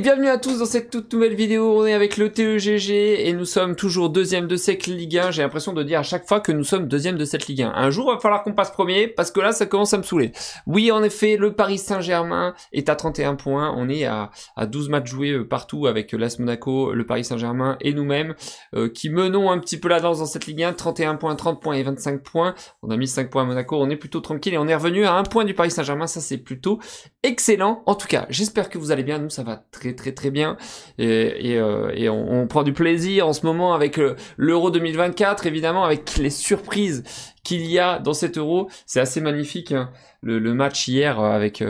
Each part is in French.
bienvenue à tous dans cette toute nouvelle vidéo. On est avec le TEGG et nous sommes toujours deuxième de cette Ligue 1. J'ai l'impression de dire à chaque fois que nous sommes deuxième de cette Ligue 1. Un jour, il va falloir qu'on passe premier parce que là, ça commence à me saouler. Oui, en effet, le Paris Saint-Germain est à 31 points. On est à, 12 matchs joués euh, partout avec euh, l'AS Monaco, le Paris Saint-Germain et nous-mêmes euh, qui menons un petit peu la danse dans cette Ligue 1. 31 points, 30 points et 25 points. On a mis 5 points à Monaco. On est plutôt tranquille et on est revenu à un point du Paris Saint-Germain. Ça, c'est plutôt excellent. En tout cas, j'espère que vous allez bien. Nous, ça va très très très bien. Et, euh, on, prend du plaisir en ce moment avec euh, l'Euro 2024, évidemment, avec les surprises qu'il y a dans cet Euro. C'est assez magnifique. Hein. Le, match hier euh, avec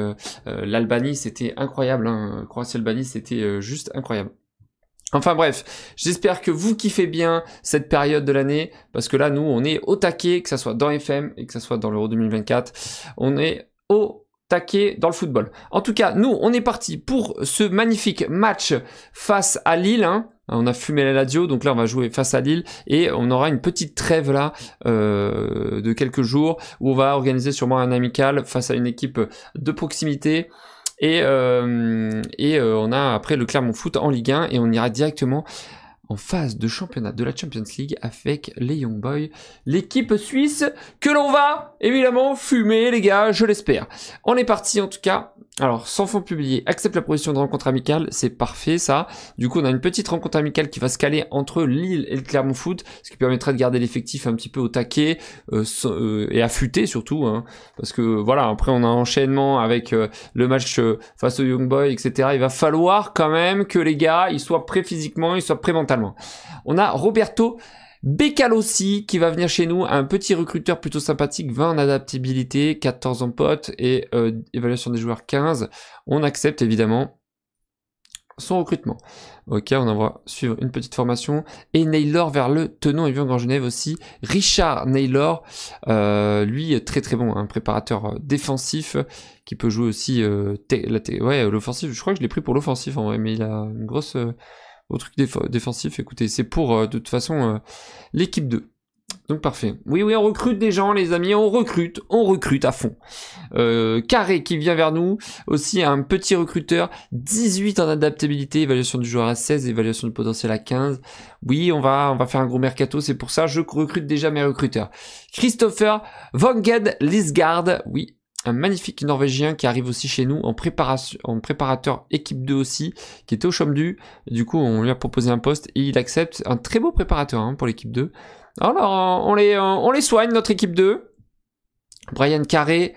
l'Albanie, c'était incroyable. Hein. Croatie-Albanie, c'était juste incroyable. Enfin bref, j'espère que vous kiffez bien cette période de l'année, parce que là, nous, on est au taquet, que ça soit dans FM et que ça soit dans l'Euro 2024. On est au Taqué dans le football. En tout cas, nous, on est parti pour ce magnifique match face à Lille. Hein. On a fumé la radio, donc là on va jouer face à Lille et on aura une petite trêve là euh, de quelques jours où on va organiser sûrement un amical face à une équipe de proximité. Et, euh, et euh, on a après le Clermont Foot en Ligue 1 et on ira directement en phase de championnat de la Champions League avec les Young Boys, l'équipe suisse que l'on va évidemment fumer les gars, je l'espère. On est parti en tout cas. Alors, sans fonds publiés, accepte la proposition de rencontre amicale, c'est parfait ça. Du coup, on a une petite rencontre amicale qui va se caler entre Lille et le Clermont Foot, ce qui permettra de garder l'effectif un petit peu au taquet euh, euh, et affûté surtout, hein. parce que voilà, après on a un enchaînement avec euh, le match face aux Young Boys, etc. Il va falloir quand même que les gars, ils soient prêts physiquement, ils soient prêts mentalement. On a Roberto Becalossi qui va venir chez nous, un petit recruteur plutôt sympathique, 20 en adaptabilité, 14 en pote et euh, évaluation des joueurs 15. On accepte évidemment son recrutement. Ok, on en va suivre une petite formation. Et Naylor vers le tenant il vient en Genève aussi. Richard Naylor, euh, lui, très très bon, un préparateur euh, défensif qui peut jouer aussi euh, Je crois que je l'ai pris pour l'offensif en vrai, mais il a une grosse, au truc défensif. Écoutez, c'est pour, euh, de toute façon, euh, l'équipe 2. Donc parfait. Oui, oui, on recrute des gens, les amis, on recrute, on recrute à fond. Euh, Carré qui vient vers nous, aussi un petit recruteur, 18 en adaptabilité, évaluation du joueur à 16, évaluation du potentiel à 15. Oui, on va, on va faire un gros mercato, c'est pour ça, je recrute déjà mes recruteurs. Christopher Vonged, Lisgard, oui, un magnifique Norvégien qui arrive aussi chez nous en, préparation, en préparateur équipe 2 aussi, qui était au Chomdu. Du coup, on lui a proposé un poste et il accepte un très beau préparateur hein, pour l'équipe 2. Alors, on les, euh, on les soigne, notre équipe 2. Brian Carré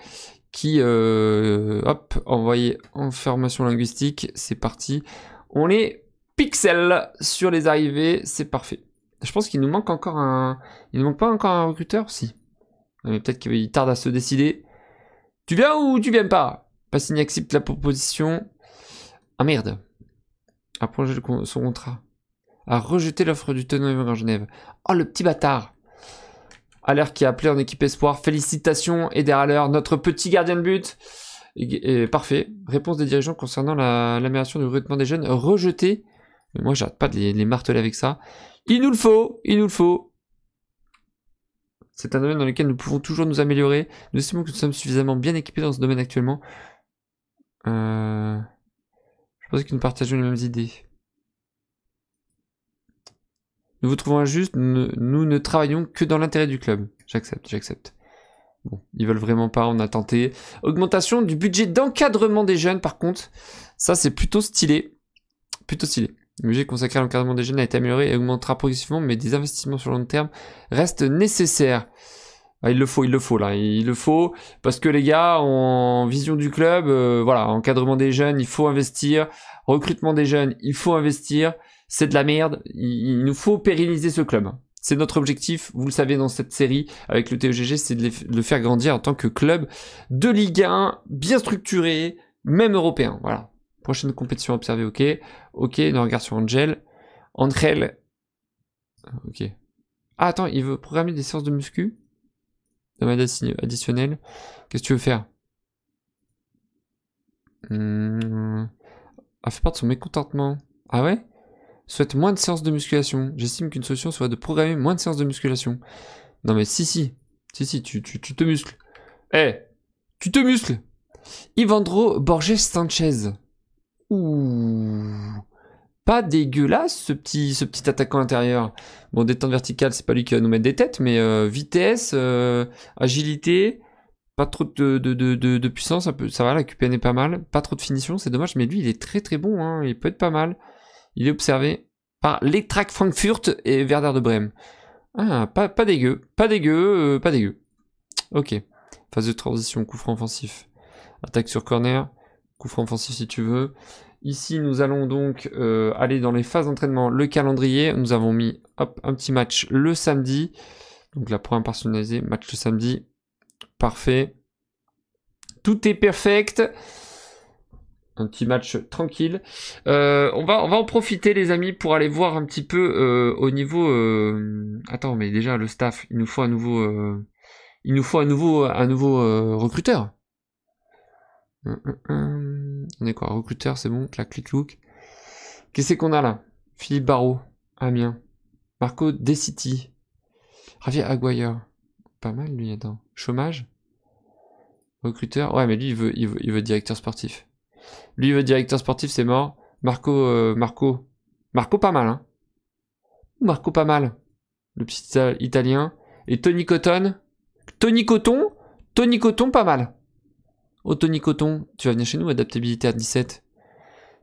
qui, euh, hop, envoyé en formation linguistique, c'est parti. On les pixel sur les arrivées, c'est parfait. Je pense qu'il nous manque encore un... Il nous manque pas encore un recruteur, si. peut-être qu'il tarde à se décider. Tu viens ou tu viens pas Passigny accepte la proposition. Ah merde. A prolonger son contrat. A rejeté l'offre du tenant en Genève. Oh le petit bâtard l'air qui a appelé en équipe espoir. Félicitations, et des l'heure. notre petit gardien de but. parfait. Réponse des dirigeants concernant l'amélioration du recrutement des jeunes Rejeté. moi, j'arrête pas de les, marteler avec ça. Il nous le faut, il nous le faut. C'est un domaine dans lequel nous pouvons toujours nous améliorer. Nous estimons que nous sommes suffisamment bien équipés dans ce domaine actuellement. Euh, je pense que nous partageons les mêmes idées. Nous vous trouvons injuste, nous, nous ne travaillons que dans l'intérêt du club. J'accepte, j'accepte. Bon, ils veulent vraiment pas, on a tenté. Augmentation du budget d'encadrement des jeunes, par contre. Ça, c'est plutôt stylé. Plutôt stylé. Le budget consacré à l'encadrement des jeunes a été amélioré et augmentera progressivement, mais des investissements sur le long terme restent nécessaires. Ah, il le faut, il le faut là, il le faut parce que les gars, en vision du club, euh, voilà, encadrement des jeunes, il faut investir, recrutement des jeunes, il faut investir. C'est de la merde. Il, nous faut pérenniser ce club. C'est notre objectif, vous le savez dans cette série avec le TEGG, c'est de, de, le faire grandir en tant que club de Ligue 1, bien structuré, même européen. Voilà, Prochaine compétition observée, ok. Ok, on regarde sur Angel. Angel. Ok. Ah, attends, il veut programmer des séances de muscu Demande additionnelle. Qu'est-ce que tu veux faire mmh. Ah, fait part de son mécontentement. Ah ouais Souhaite moins de séances de musculation. J'estime qu'une solution soit de programmer moins de séances de musculation. Non mais si, si. Si, si, tu, tu, tu te muscles. Eh Tu te muscles Ivandro Borges Sanchez. Pas dégueulasse ce petit, ce petit attaquant intérieur. Bon, détente verticale, c'est pas lui qui va nous mettre des têtes, mais euh, vitesse, euh, agilité, pas trop de, puissance, ça va, la QPN est pas mal. Pas trop de finition, c'est dommage, mais lui, il est très très bon, hein, il peut être pas mal. Il est observé par tracks Frankfurt et Werder de Brême. Ah, pas, dégueu, pas dégueu, euh, pas dégueu. Ok. Phase de transition, coup franc offensif. Attaque sur corner coup si tu veux. Ici, nous allons donc euh, aller dans les phases d'entraînement, le calendrier. Nous avons mis un petit match le samedi. Donc la première personnalisée, match le samedi. Parfait. Tout est perfect. Un petit match tranquille. Euh, on, va, on va en profiter les amis pour aller voir un petit peu euh, au niveau... Attends, mais déjà le staff, il nous faut un nouveau... Il nous faut à nouveau un nouveau recruteur. On est quoi Recruteur, c'est bon. Clac, click look. Qu'est-ce qu'on a là Philippe Barrault, Amiens. Marco De City. Javier Aguayer. Pas mal lui, attends. Chômage Recruteur. Ouais, mais lui, il veut, il veut, directeur sportif. Lui, il veut directeur sportif, c'est mort. Marco, euh, Marco. Marco, pas mal, hein. Marco, pas mal. Le petit italien. Et Tony Cotton. Tony Coton Tony Coton, pas mal. Oh, Tony Coton, tu vas venir chez nous, adaptabilité à 17.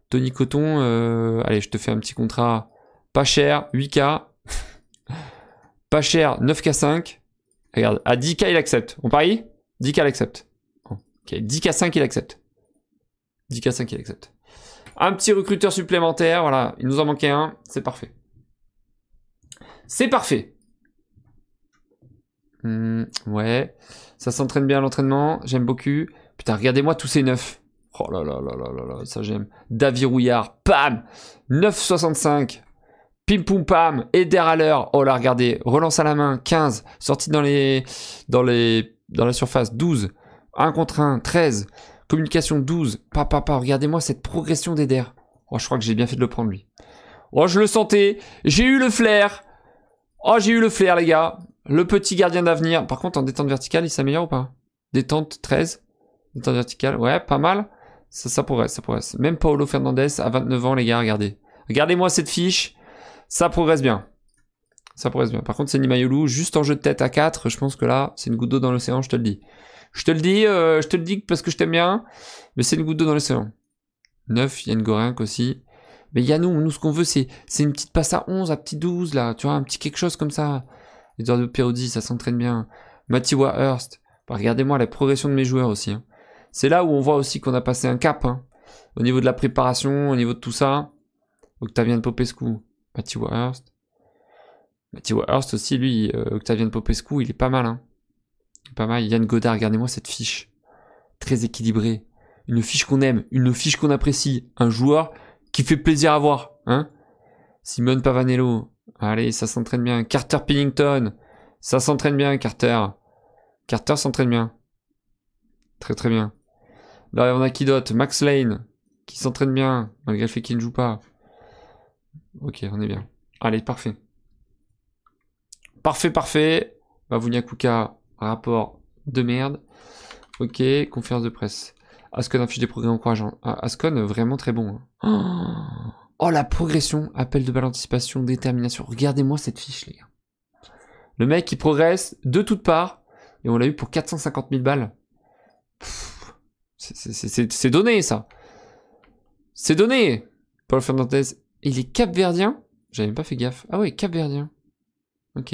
Tony Coton, euh, allez, je te fais un petit contrat pas cher, 8K. pas cher, 9K5. Regarde, à 10K, il accepte. On parie 10K, il accepte. Oh, ok, 10K5, il accepte. 10K5, il accepte. Un petit recruteur supplémentaire, voilà, il nous en manquait un, c'est parfait. C'est parfait. Hmm, ouais, ça s'entraîne bien l'entraînement, j'aime beaucoup. Putain, regardez-moi tous ces neufs. Oh là là là là là là, ça j'aime. David Rouillard, pam 9,65. Pim poum pam, Eder à l'heure. Oh là, regardez. Relance à la main, 15. Sortie dans les, dans les, dans la surface, 12. 1 contre 1, 13. Communication, 12. Papa, papa, regardez-moi cette progression d'Eder. Oh, je crois que j'ai bien fait de le prendre, lui. Oh, je le sentais. J'ai eu le flair. Oh, j'ai eu le flair, les gars. Le petit gardien d'avenir. Par contre, en détente verticale, il s'améliore ou pas Détente, 13 ouais, pas mal. Ça, progresse, ça progresse. Même Paolo Fernandez à 29 ans, les gars, regardez. Regardez-moi cette fiche. Ça progresse bien. Ça progresse bien. Par contre, c'est Mayolou, juste en jeu de tête à 4. Je pense que là, c'est une goutte d'eau dans l'océan, je te le dis. Je te le dis, euh, je te le dis parce que je t'aime bien, mais c'est une goutte d'eau dans l'océan. 9, Yann y aussi. Mais Yannou, nous, ce qu'on veut, c'est une petite passe à 11, à petit 12, là. Tu vois, un petit quelque chose comme ça. de Pierodi, ça s'entraîne bien. Matiwa Hurst. Bah, regardez-moi la progression de mes joueurs aussi. Hein. C'est là où on voit aussi qu'on a passé un cap. Hein. Au niveau de la préparation, au niveau de tout ça. Octavian Popescu, Matty Warhurst. Matty Hurst aussi, lui, euh, Octavian Popescu, il est pas mal. Hein. Pas mal. Yann Godard, regardez-moi cette fiche. Très équilibrée. Une fiche qu'on aime, une fiche qu'on apprécie. Un joueur qui fait plaisir à voir. Hein. Simone Pavanello. Allez, ça s'entraîne bien. Carter Pennington. Ça s'entraîne bien, Carter. Carter s'entraîne bien. Très très bien. Là, on a qui Max Lane, qui s'entraîne bien, malgré le fait qu'il ne joue pas. Ok, on est bien. Allez, parfait. Parfait, parfait. Bavounia Kuka, rapport de merde. Ok, conférence de presse. Ascon affiche des progrès encourageants. Ah, Ascon, vraiment très bon. Hein. Oh, la progression, appel de balle anticipation, détermination. Regardez-moi cette fiche, les gars. Le mec, il progresse de toutes parts. Et on l'a eu pour 450 000 balles. C'est donné, ça. C'est donné. Paul Fernandez, il est capverdien J'avais pas fait gaffe. Ah oui, capverdien. Ok.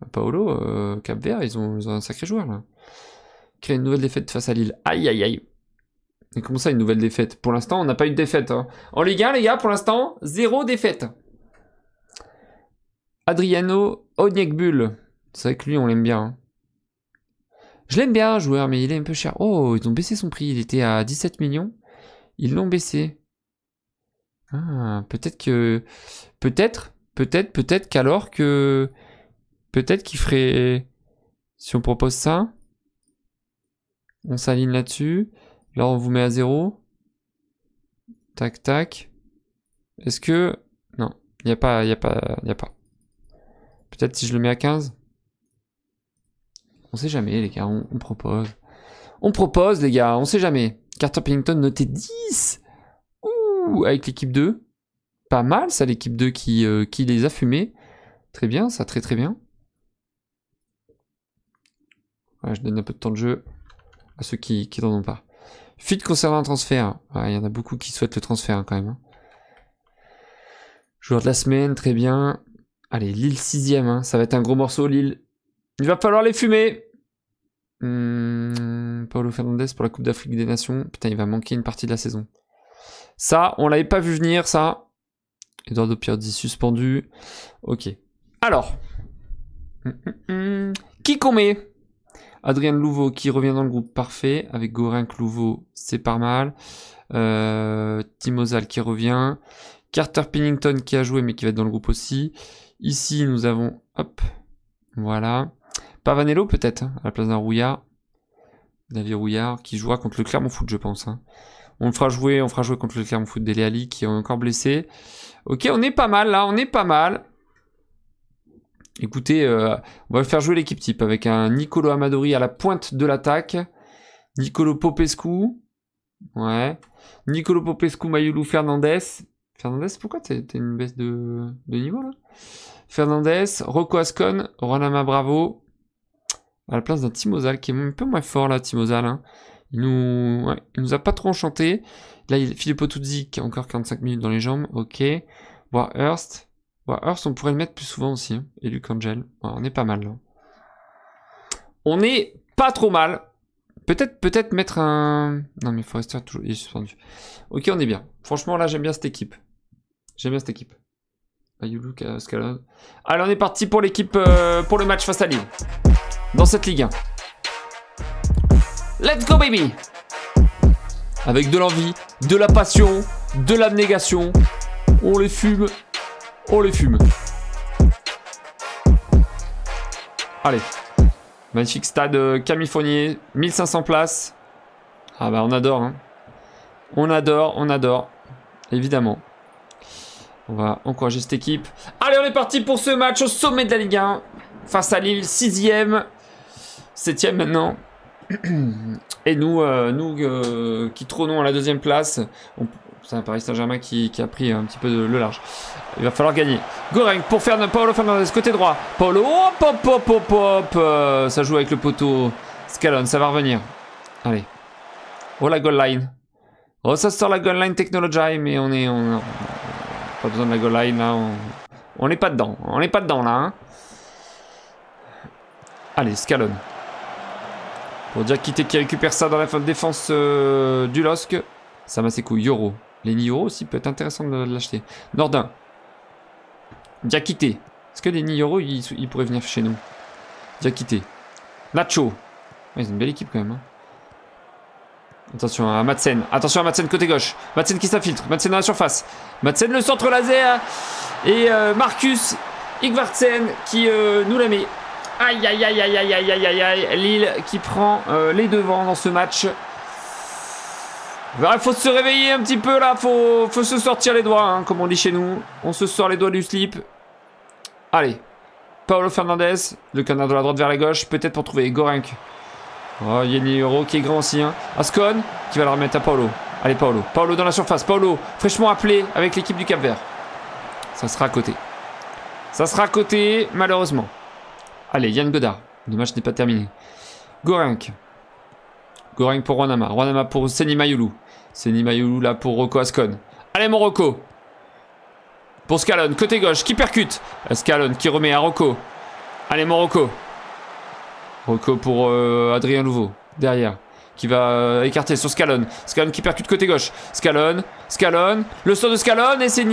Bah, Paolo, euh, Cap ils ont, un sacré joueur là. Créer une nouvelle défaite face à Lille. Aïe aïe aïe. Mais comment ça une nouvelle défaite Pour l'instant, on n'a pas eu de défaite. Hein. En Ligue 1, les gars, pour l'instant, zéro défaite. Adriano Onyekbul. C'est vrai que lui, on l'aime bien. Hein. Je l'aime bien, joueur, mais il est un peu cher. Oh, ils ont baissé son prix. Il était à 17 millions. Ils l'ont baissé. Ah, peut-être que... Peut-être, peut-être, peut-être qu'alors que... Peut-être qu'il ferait... Si on propose ça... On s'aligne là-dessus. Là, on vous met à zéro. Tac, tac. Est-ce que... Non, il a pas... Il a pas... Il n'y a pas. Peut-être si je le mets à 15 on sait jamais, les gars, on, propose. On propose, les gars, on sait jamais. Carter Pennington noté 10 Ouh, avec l'équipe 2. Pas mal, ça, l'équipe 2 euh, qui, les a fumés. Très bien, ça, très très bien. je donne un peu de temps de jeu à ceux qui, n'en ont pas. Fit concernant un transfert. Il y en a beaucoup qui souhaitent le transfert hein, quand même. Hein. Joueur de la semaine, très bien. Allez, Lille 6ème, hein. ça va être un gros morceau, Lille. Il va falloir les fumer. Hum, Paulo Fernandez pour la Coupe d'Afrique des Nations. Putain, il va manquer une partie de la saison. Ça, on l'avait pas vu venir, ça. Eduardo dit suspendu. Ok. Alors. qui hmm, hmm, hmm. qu'on Adrien Louveau qui revient dans le groupe parfait. Avec Gorin Louveau, c'est pas mal. Euh, Timozal qui revient. Carter Pennington qui a joué mais qui va être dans le groupe aussi. Ici, nous avons... Hop. Voilà. Pavanello peut-être, hein, à la place d'un Rouillard. David Rouillard, qui jouera contre le Clermont Foot, je pense. Hein. On le fera jouer, on fera jouer contre le Clermont Foot des Ali, qui est encore blessé. Ok, on est pas mal là, on est pas mal. Écoutez, euh, on va faire jouer l'équipe type avec un Nicolo Amadori à la pointe de l'attaque. Nicolo Popescu. Ouais. Nicolo Popescu, Mayulu Fernandez. Fernandez, pourquoi t'as une baisse de, niveau là Fernandez, Rocco Ascon, Ronama Bravo, à la place d'un Timozal qui est un peu moins fort là, Timozal. Hein. Il nous, nous a pas trop enchanté. Là, il Filippo qui a encore 45 minutes dans les jambes. Ok. Bois Hurst on pourrait le mettre plus souvent aussi. Hein, et Luc Angel. on est pas mal là. On est pas trop mal. Peut-être peut-être mettre un. Non, mais Forrester toujours... est suspendu. Ok, on est bien. Franchement, là, j'aime bien cette équipe. J'aime bien cette équipe. Alors Allez, on est parti pour l'équipe, euh, pour le match face à Lille dans cette Ligue 1. Let's go baby Avec de l'envie, de la passion, de l'abnégation, on les fume, on les fume. Allez, magnifique stade euh, Camille 1500 places. Ah bah on adore, hein. on adore, on adore, évidemment. On va encourager cette équipe. Allez, on est parti pour ce match au sommet de la Ligue 1 face à Lille, 6 Septième maintenant. Et nous, euh, nous euh, qui trônons à la deuxième place. C'est un Paris Saint-Germain qui, a pris un petit peu le large. Il va falloir gagner. Goreng pour faire de Paolo Fernandez, côté droit. Paolo, hop, hop, hop, hop, hop. Euh, ça joue avec le poteau. Scalon, ça va revenir. Allez. Oh, la goal line. Oh, ça sort la goal line Technology, mais on est... On, pas besoin de la goal line, là. On n'est pas dedans. On n'est pas dedans, là. Hein. Allez, Scalon. Bon, Diakité qui récupère ça dans la fin de défense euh, du LOSC. couilles. Yoro. les Yoro aussi peut être intéressant de, l'acheter. Nordin. Diakité. Est-ce que les Yoro, il, pourrait venir chez nous Diakité. Nacho. Ils ont une belle équipe quand même. Hein. Attention à Madsen. Attention à Madsen côté gauche. Madsen qui s'infiltre. Madsen dans la surface. Madsen le centre laser. Et euh, Marcus Igvartsen qui euh, nous la met. Aïe, aïe, aïe, aïe, aïe, aïe, aïe, aïe, Lille qui prend euh, les devants dans ce match. Il faut se réveiller un petit peu là, faut, faut se sortir les doigts, hein, comme on dit chez nous. On se sort les doigts du slip. Allez, Paolo Fernandez, le canard de la droite vers la gauche, peut-être pour trouver Gorenk. Oh, Yeni Euro qui est grand aussi. Hein. Ascon qui va le remettre à Paolo. Allez, Paolo. Paolo dans la surface. Paolo, fraîchement appelé avec l'équipe du Cap Vert. Ça sera à côté. Ça sera à côté, malheureusement. Allez, Yann Godard. Le match n'est pas terminé. Gorenk. Gorenk pour Wanama. Wanama pour Seni Senimayulu là pour Rocco Ascon. Allez, mon Pour Scalone, côté gauche, qui percute Scalone qui remet à Rocco. Allez, mon Rocco. pour euh, Adrien Louveau, derrière. Qui va euh, écarter sur Scalone. Scalone qui percute côté gauche. Scalone, Scalone. Le sort de Scalone et c'est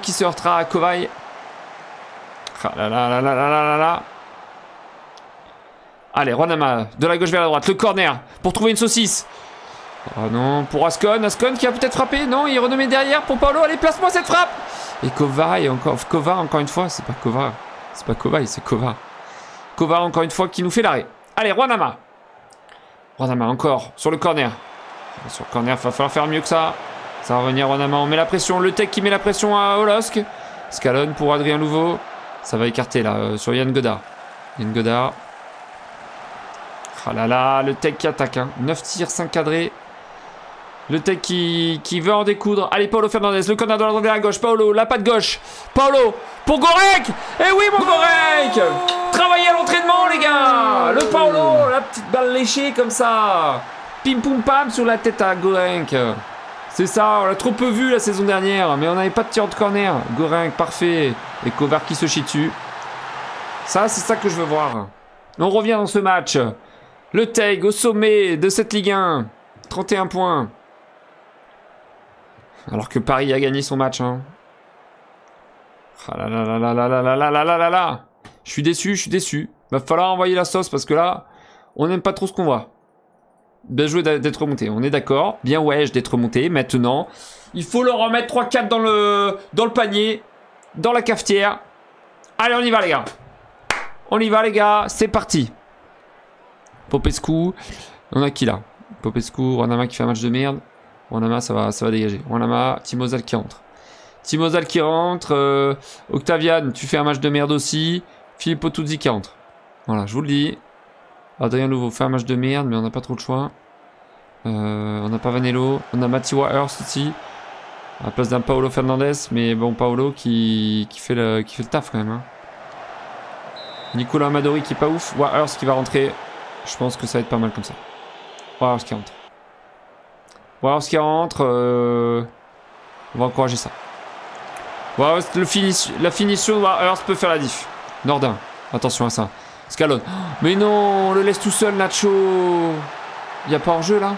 qui se heurtera à Kovai Ah là là là là là là. Allez, Ronama, de la gauche vers la droite. Le corner pour trouver une saucisse. Oh non, pour Ascon. Ascon qui a peut-être frappé. Non, il est renommé derrière pour Paolo. Allez, place-moi cette frappe. Et Kova, et encore, Kova, encore une fois. C'est pas Kova. C'est pas Kova, c'est Kova. Kova, encore une fois, qui nous fait l'arrêt. Allez, Ronama. Ronama, encore, sur le corner. Sur le corner, il va falloir faire mieux que ça. Ça va revenir, Ronama. On met la pression. Le tech qui met la pression à Olosk. Scalone pour Adrien Louveau. Ça va écarter, là, euh, sur Yann Godard. Yann Godard. Oh là là, le tech qui attaque. Hein. 9 tirs, 5 cadrés. Le tech qui, qui veut en découdre. Allez, Paolo Fernandez, le corner de la à gauche. Paolo, la patte gauche. Paolo, pour Gorek Eh oui, mon Gorek Travaillez à l'entraînement, les gars Le Paolo, la petite balle léchée comme ça. Pim pum pam sur la tête à Gorek. C'est ça, on l'a trop peu vu la saison dernière, mais on n'avait pas de tir de corner. Gorek, parfait. Et Kovar qui se chie dessus. Ça, c'est ça que je veux voir. On revient dans ce match. Le Teg au sommet de cette Ligue 1. 31 points. Alors que Paris a gagné son match. là Je suis déçu, je suis déçu. Va falloir envoyer la sauce parce que là, on n'aime pas trop ce qu'on voit. Bien joué d'être remonté, on est d'accord. Bien ouais d'être remonté. Maintenant, il faut leur remettre 3-4 dans le, dans le panier, dans la cafetière. Allez, on y va les gars. On y va les gars, c'est parti. Popescu. On a qui là Popescu, Wanama qui fait un match de merde. Wanama, ça va, ça va dégager. Wanama, Timozal qui rentre. Timozal qui rentre. Euh, Octavian, tu fais un match de merde aussi. Filippo Tuzzi qui rentre. Voilà, je vous le dis. Adrien nouveau fait un match de merde, mais on n'a pas trop de choix. Euh, on n'a pas Vanello. On a Matiwa Hurst ici. À la place d'un Paolo Fernandez. Mais bon, Paolo qui, fait, le, taf quand même. Hein. Nicolas Amadori qui est pas ouf. Hurst qui va rentrer. Je pense que ça va être pas mal comme ça. ce qui rentre. ce qui rentre. Euh, on va encourager ça. le finish, la finition ça peut faire la diff. Nordin, attention à ça. Scalone. Mais non, on le laisse tout seul, Nacho. Il a pas en jeu là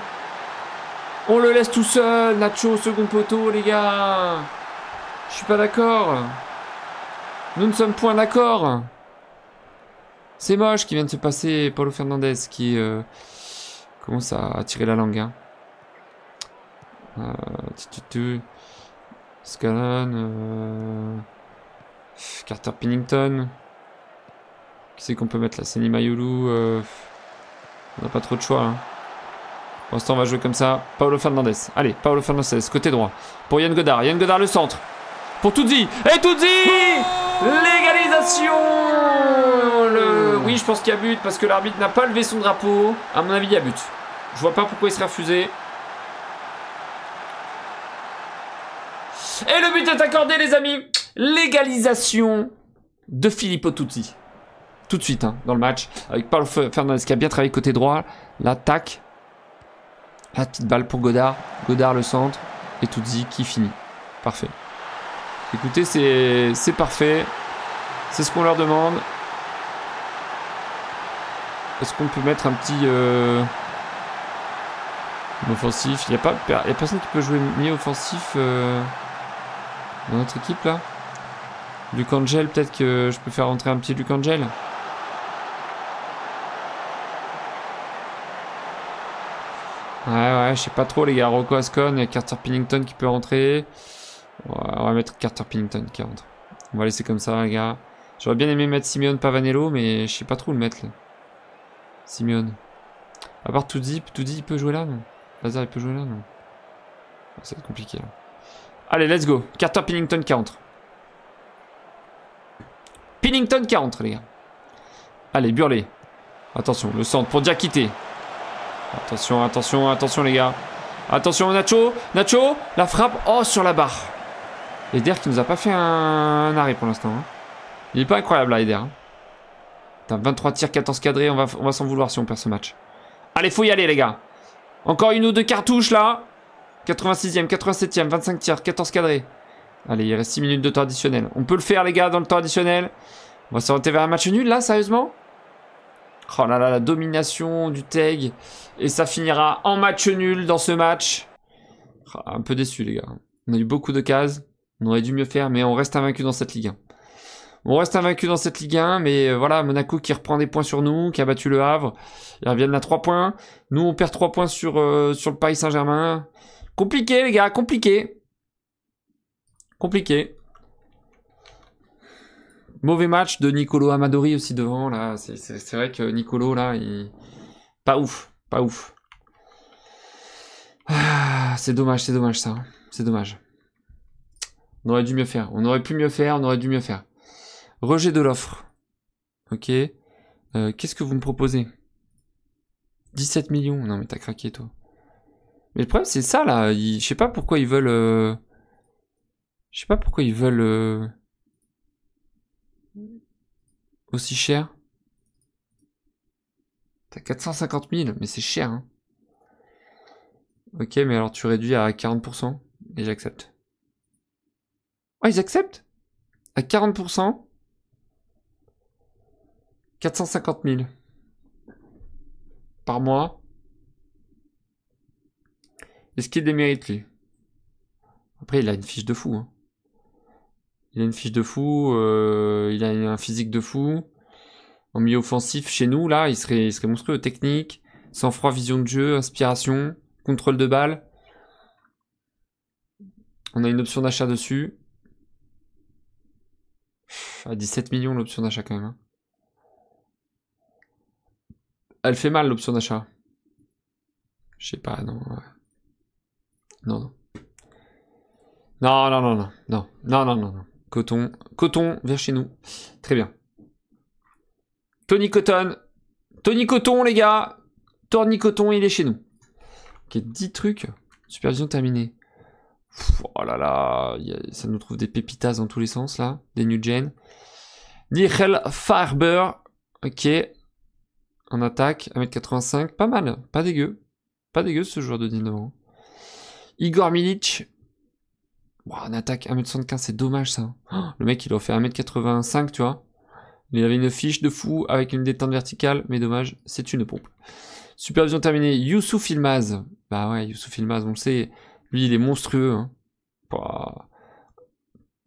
On le laisse tout seul, Nacho, second poteau, les gars. Je suis pas d'accord. Nous ne sommes point d'accord. C'est moche qui vient de se passer, Paulo Fernandez qui euh, commence à, tirer la langue. Hein. Euh, euh Carter Pennington. Qui c'est qu'on peut mettre là Seni Mayulu. Euh, on n'a pas trop de choix. Hein. Pour l'instant, on va jouer comme ça. Paulo Fernandez. Allez, Paulo Fernandez, côté droit. Pour Yann Godard. Yann Godard, le centre. Pour Tudzi Et Tudzi L'égalisation oui, je pense qu'il y a but parce que l'arbitre n'a pas levé son drapeau. À mon avis, il y a but. Je vois pas pourquoi il serait refusé. Et le but est accordé, les amis. Légalisation de Filippo Tutti. Tout de suite, hein, dans le match. Avec Paulo Fernandez qui a bien travaillé côté droit. L'attaque. La petite balle pour Godard. Godard le centre. Et Tutti qui finit. Parfait. Écoutez, c'est parfait. C'est ce qu'on leur demande. Est-ce qu'on peut mettre un petit... Euh, offensif Il n'y a, pas, personne qui peut jouer milieu offensif euh, dans notre équipe, là Luc Angel, peut-être que je peux faire rentrer un petit Luc Angel Ouais, ouais, je sais pas trop, les gars. Rocco Ascon, et Carter Pennington qui peut rentrer. on va mettre Carter Pennington qui rentre. On va laisser comme ça, les gars. J'aurais bien aimé mettre Simeone Pavanello, mais je sais pas trop le mettre, là. Simeone. À part Toudi, Toudi il peut jouer là, non Lazare il peut jouer là, non ah, Ça va être compliqué là. Allez, let's go. Carter Pennington contre. Pennington entre les gars. Allez, Burley. Attention, le centre pour Diakité. Attention, attention, attention, les gars. Attention, Nacho. Nacho, la frappe. Oh, sur la barre. Eder qui nous a pas fait un, arrêt pour l'instant. Hein. Il est pas incroyable, là, Eder. Hein. 23 tirs, 14 cadrés, on va, on va s'en vouloir si on perd ce match. Allez, faut y aller, les gars. Encore une ou deux cartouches, là. 86e, 87e, 25 tirs, 14 cadrés. Allez, il reste 6 minutes de temps additionnel. On peut le faire, les gars, dans le temps additionnel. On va s'orienter vers un match nul, là, sérieusement Oh là là, la domination du tag. Et ça finira en match nul dans ce match. Oh, un peu déçu, les gars. On a eu beaucoup de cases. On aurait dû mieux faire, mais on reste invaincu dans cette Ligue on reste invaincu dans cette Ligue 1, mais euh, voilà, Monaco qui reprend des points sur nous, qui a battu le Havre. Ils reviennent à 3 points. Nous, on perd 3 points sur, euh, sur le Paris Saint-Germain. Compliqué, les gars, compliqué. Compliqué. Mauvais match de Nicolo Amadori aussi devant, là. C'est vrai que Nicolo, là, il... Pas ouf, pas ouf. Ah, c'est dommage, c'est dommage ça. Hein. C'est dommage. On aurait dû mieux faire. On aurait pu mieux faire, on aurait dû mieux faire. Rejet de l'offre. Ok. Euh, qu'est-ce que vous me proposez 17 millions. Non mais t'as craqué toi. Mais le problème c'est ça là. Je sais pas pourquoi ils veulent... Euh, je sais pas pourquoi ils veulent... Euh, aussi cher. T'as 450 000, mais c'est cher. Hein. Ok, mais alors tu réduis à 40% et j'accepte. oh, ils acceptent À 40% 450 000 par mois. Est-ce qu'il démérite lui Après, il a une fiche de fou. Hein. Il a une fiche de fou, euh, il a un physique de fou. En milieu offensif, chez nous, là, il serait, serait monstrueux. Technique, sans froid vision de jeu, inspiration, contrôle de balle. On a une option d'achat dessus. À 17 millions l'option d'achat quand même. Hein. Elle fait mal l'option d'achat. Je sais pas, non. Non, non. Non, non, non, non, non, non, non, non, Coton, Coton, vers chez nous. Très bien. Tony Cotton, Tony Coton, les gars. Tony Coton, il est chez nous. Ok, 10 trucs. Supervision terminée. voilà oh là là, ça nous trouve des pépitas dans tous les sens là, des new gen. Farber, ok, en attaque, 1m85, pas mal, pas dégueu. Pas dégueu ce joueur de 19 ans. Hein. Igor Milic. en attaque, 1m75, c'est dommage ça. Oh, le mec, il aurait fait 1m85, tu vois. Il avait une fiche de fou avec une détente verticale, mais dommage, c'est une pompe. Supervision terminée, Youssouf Ilmaz. Bah ouais, Youssouf Ilmaz, on le sait, lui, il est monstrueux. Hein. Bah,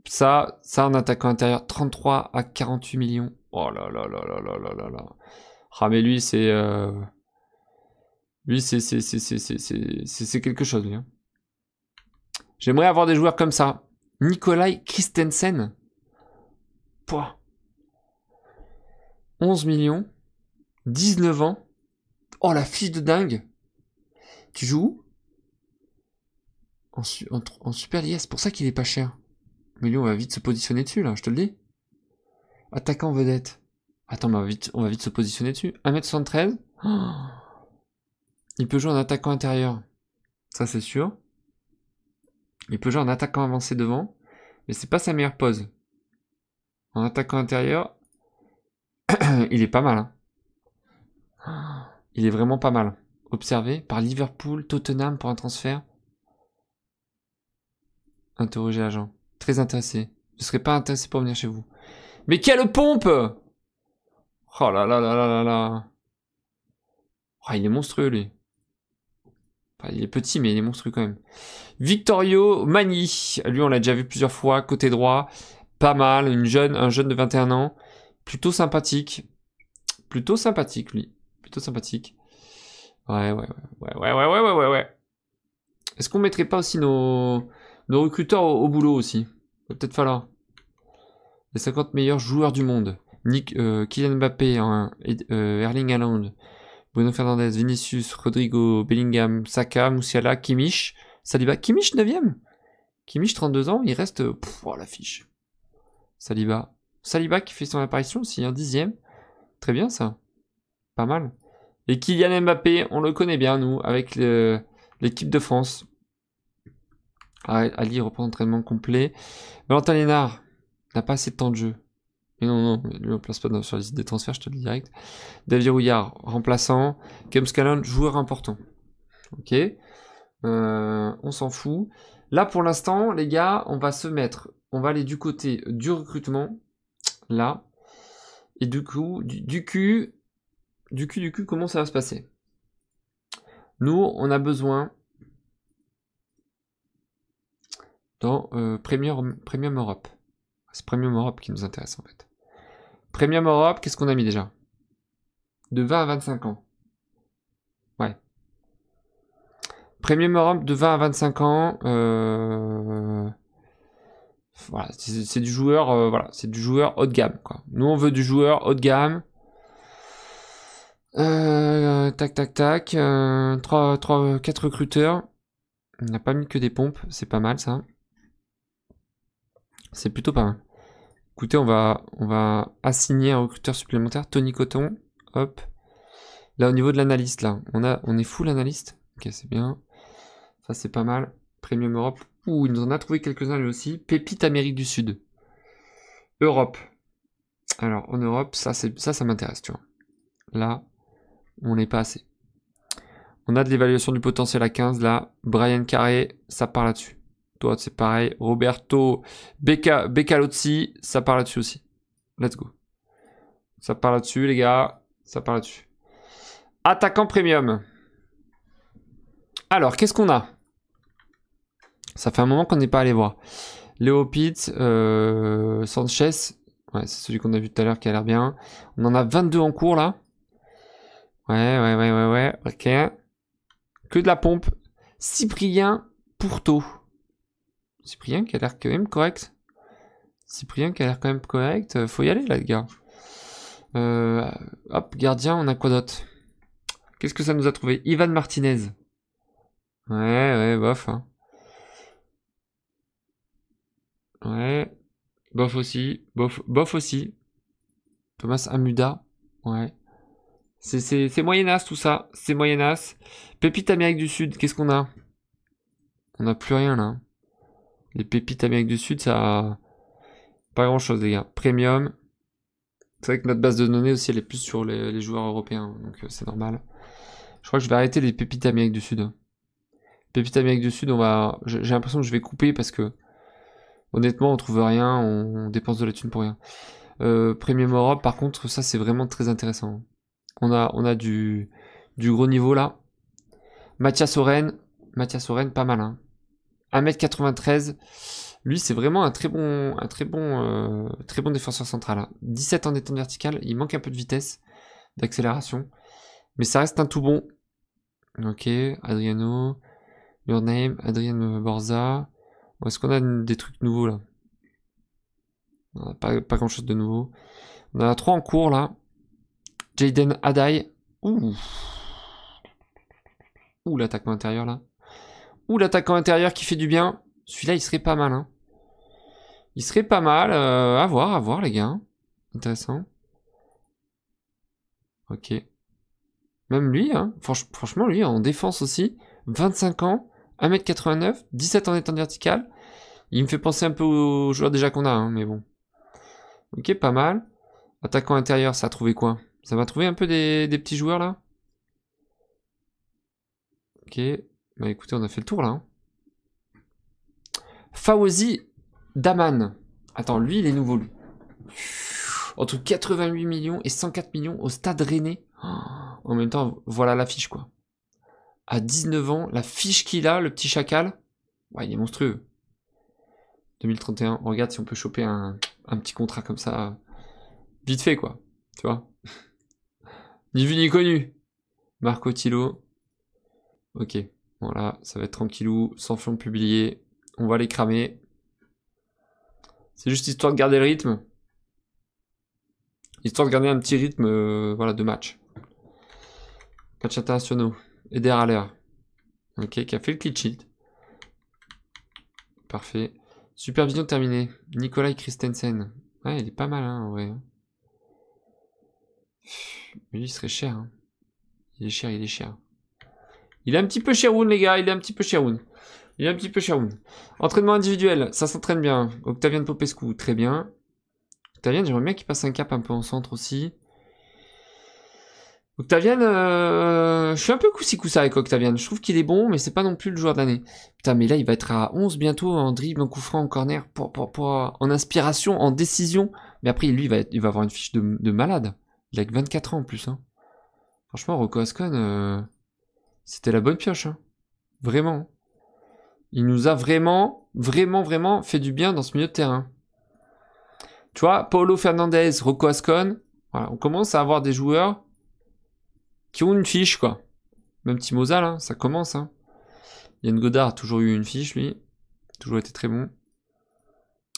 ça, ça en attaquant intérieur, 33 à 48 millions. Oh là là là là là là là là. Ah, mais lui, c'est. Euh, lui, c'est quelque chose, lui. Hein. J'aimerais avoir des joueurs comme ça. Nikolai Christensen. 11 millions. 19 ans. Oh, la fiche de dingue. Tu joues où en, Super yes. c'est pour ça qu'il est pas cher. Mais lui, on va vite se positionner dessus, là, je te le dis. Attaquant vedette. Attends, on va vite, on va vite se positionner dessus. 1m73 Il peut jouer en attaquant intérieur. Ça, c'est sûr. Il peut jouer en attaquant avancé devant. Mais c'est pas sa meilleure pose. En attaquant intérieur, il est pas mal. Hein. Il est vraiment pas mal. Observé par Liverpool, Tottenham pour un transfert. Interroger l'agent. Très intéressé. Je serais pas intéressé pour venir chez vous. Mais quelle pompe Oh là là là là là là. Ah, il est monstrueux, lui. il est petit, mais il est monstrueux quand même. Victorio Mani. Lui, on l'a déjà vu plusieurs fois. Côté droit. Pas mal. Une jeune, un jeune de 21 ans. Plutôt sympathique. Plutôt sympathique, lui. Plutôt sympathique. Ouais, ouais, ouais, ouais, ouais, ouais, ouais, ouais, Est-ce qu'on mettrait pas aussi nos, nos recruteurs au, boulot aussi peut-être falloir. Les 50 meilleurs joueurs du monde. Nick, euh, Kylian Mbappé, hein, euh, Erling Haaland, Bruno Fernandez, Vinicius, Rodrigo, Bellingham, Saka, Moussiala, Kimmich, Saliba. Kimmich 9ème Kimmich 32 ans, il reste... Euh, pour oh, la fiche. Saliba. Saliba qui fait son apparition aussi, un hein, dixième. Très bien ça. Pas mal. Et Kylian Mbappé, on le connaît bien nous, avec l'équipe de France. Ah, Ali reprend l'entraînement complet. Valentin Lénard n'a pas assez de temps de jeu non, non, lui, on place pas sur la des transferts, je te le dis direct. David Rouillard, remplaçant. James joueur important. Ok euh, On s'en fout. Là, pour l'instant, les gars, on va se mettre, on va aller du côté du recrutement, là. Et du coup, du, cul, du cul, du cul, comment ça va se passer Nous, on a besoin dans euh, Premium, Premium Europe. C'est Premium Europe qui nous intéresse en fait. Premium Europe, qu'est-ce qu'on a mis déjà De 20 à 25 ans. Ouais. Premium Europe de 20 à 25 ans. Euh, voilà, c'est du joueur, euh, voilà, c'est du joueur haut de gamme. Nous, on veut du joueur haut de gamme. Euh, tac, tac, tac. 3, 4 recruteurs. On n'a pas mis que des pompes, c'est pas mal ça. C'est plutôt pas mal. Écoutez, on va, on va assigner un recruteur supplémentaire, Tony Cotton. Hop. Là, au niveau de l'analyste, là, on, a, on est full analyste. Ok, c'est bien. Ça, c'est pas mal. Premium Europe. Ouh, il nous en a trouvé quelques-uns lui aussi. Pépite Amérique du Sud. Europe. Alors, en Europe, ça, ça, ça m'intéresse, tu vois. Là, on n'est pas assez. On a de l'évaluation du potentiel à 15, là. Brian Carré, ça part là-dessus. Toi, c'est pareil. Roberto Becca, Beccalozzi, ça part là-dessus aussi. Let's go. Ça part là-dessus, les gars. Ça part là-dessus. Attaquant premium. Alors, qu'est-ce qu'on a Ça fait un moment qu'on n'est pas allé voir. Léo euh, Sanchez. Ouais, c'est celui qu'on a vu tout à l'heure qui a l'air bien. On en a 22 en cours, là. Ouais, ouais, ouais, ouais, ouais. Ok. Que de la pompe. Cyprien Pourteau. Cyprien qui a l'air quand même correct. Cyprien qui a l'air quand même correct. Euh, faut y aller là, les gars. Euh, hop, gardien, on a quoi d'autre Qu'est-ce que ça nous a trouvé Ivan Martinez. Ouais, ouais, bof. Hein. Ouais. Bof aussi. Bof, bof aussi. Thomas Amuda. Ouais. C'est moyenasse tout ça. C'est moyenasse. Pépite Amérique du Sud, qu'est-ce qu'on a On n'a plus rien là. Les pépites Amérique du Sud, ça pas grand chose, les gars. Premium. C'est vrai que notre base de données aussi, elle est plus sur les, joueurs européens, donc euh, c'est normal. Je crois que je vais arrêter les pépites Amérique du Sud. Hein. Pépites Amérique du Sud, on va. J'ai l'impression que je vais couper parce que honnêtement, on trouve rien, on, dépense de la thune pour rien. Euh, Premium Europe, par contre, ça c'est vraiment très intéressant. Hein. On a, on a du, du gros niveau là. Mathias Oren, Mathias Oren, pas mal. Hein. 1m93. Lui, c'est vraiment un très bon, un très bon, euh, très bon défenseur central. 17 hein. en étant verticale, il manque un peu de vitesse, d'accélération. Mais ça reste un tout bon. Ok, Adriano, Your Name, Adrian Borza. Est-ce qu'on a des trucs nouveaux là on pas, grand chose de nouveau. On en a 3 en cours là. Jaden Adai. Ouh. Ouh, l'attaquement intérieur là ou l'attaquant intérieur qui fait du bien. Celui-là, il serait pas mal. Hein. Il serait pas mal. Euh, à voir, à voir, les gars. Intéressant. Ok. Même lui, hein, franchement, lui, en défense aussi. 25 ans, 1m89, 17 en étant vertical. Il me fait penser un peu aux joueurs déjà qu'on a, hein, mais bon. Ok, pas mal. Attaquant intérieur, ça a trouvé quoi Ça va trouver un peu des, des petits joueurs, là Ok, bah écoutez, on a fait le tour là. Hein. Fawzi Daman. Attends, lui, il est nouveau, lui. Entre 88 millions et 104 millions au stade rennais. Oh, en même temps, voilà l'affiche, quoi. À 19 ans, la fiche qu'il a, le petit chacal. Ouais, il est monstrueux. 2031, regarde si on peut choper un, un petit contrat comme ça. Vite fait, quoi. Tu vois Ni vu ni connu. Marco Tilo. Ok. Voilà, ça va être tranquillou, sans fond publier. On va les cramer. C'est juste histoire de garder le rythme. Histoire de garder un petit rythme euh, voilà, de match. Match internationaux. Eder à Ok, qui a fait le clean sheet. Parfait. Supervision terminée. Nicolas Christensen. Ouais, il est pas mal, hein, en vrai. Hein. Mais lui, il serait cher. Hein. Il est cher, il est cher. Il est un petit peu Sherwood, les gars. Il est un petit peu Sherwood. Il est un petit peu Sherwood. Entraînement individuel. Ça s'entraîne bien. Octavian Popescu, très bien. Octavian, j'aimerais bien qu'il passe un cap un peu en centre aussi. Octavian, euh, je suis un peu coussi ça avec Octavian. Je trouve qu'il est bon, mais c'est pas non plus le joueur d'année. Putain, mais là, il va être à 11 bientôt en dribble, en coup franc, en corner, pour, en inspiration, en décision. Mais après, lui, il va, il va avoir une fiche de, malade. Il a que 24 ans en plus. Hein. Franchement, Rocco Ascon, euh, c'était la bonne pioche, hein. Vraiment. Il nous a vraiment, vraiment, vraiment fait du bien dans ce milieu de terrain. Tu vois, Paulo Fernandez, Rocco Ascon, voilà, on commence à avoir des joueurs qui ont une fiche, quoi. Même Timozal, hein, ça commence. Hein. Yann Godard a toujours eu une fiche, lui. Toujours été très bon.